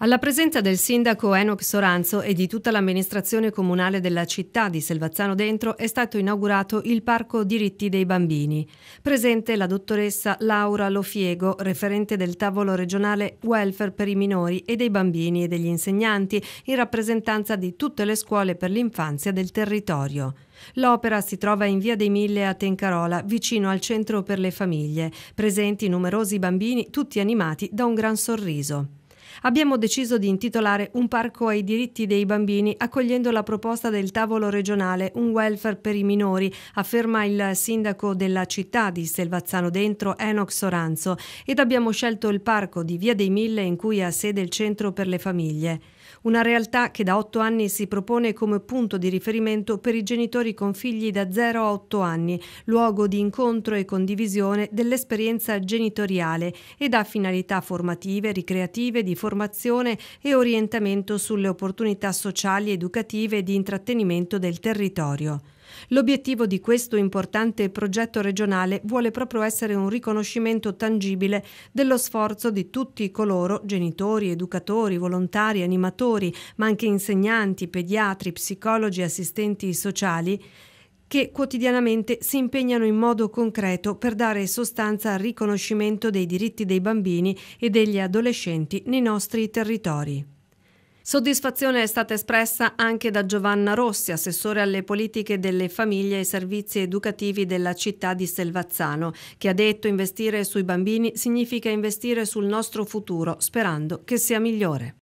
Alla presenza del sindaco Enoch Soranzo e di tutta l'amministrazione comunale della città di Selvazzano Dentro è stato inaugurato il Parco Diritti dei Bambini. Presente la dottoressa Laura Lofiego, referente del tavolo regionale Welfare per i minori e dei bambini e degli insegnanti, in rappresentanza di tutte le scuole per l'infanzia del territorio. L'opera si trova in via dei Mille a Tencarola, vicino al centro per le famiglie. Presenti numerosi bambini, tutti animati da un gran sorriso abbiamo deciso di intitolare un parco ai diritti dei bambini accogliendo la proposta del tavolo regionale Un welfare per i minori, afferma il sindaco della città di Selvazzano Dentro, Enox Oranzo, ed abbiamo scelto il parco di Via dei Mille in cui ha sede il centro per le famiglie una realtà che da otto anni si propone come punto di riferimento per i genitori con figli da 0 a 8 anni, luogo di incontro e condivisione dell'esperienza genitoriale ed ha finalità formative, ricreative, di formazione e orientamento sulle opportunità sociali, educative e di intrattenimento del territorio. L'obiettivo di questo importante progetto regionale vuole proprio essere un riconoscimento tangibile dello sforzo di tutti coloro, genitori, educatori, volontari, animatori, ma anche insegnanti, pediatri, psicologi, assistenti sociali, che quotidianamente si impegnano in modo concreto per dare sostanza al riconoscimento dei diritti dei bambini e degli adolescenti nei nostri territori. Soddisfazione è stata espressa anche da Giovanna Rossi, assessore alle politiche delle famiglie e servizi educativi della città di Selvazzano, che ha detto investire sui bambini significa investire sul nostro futuro, sperando che sia migliore.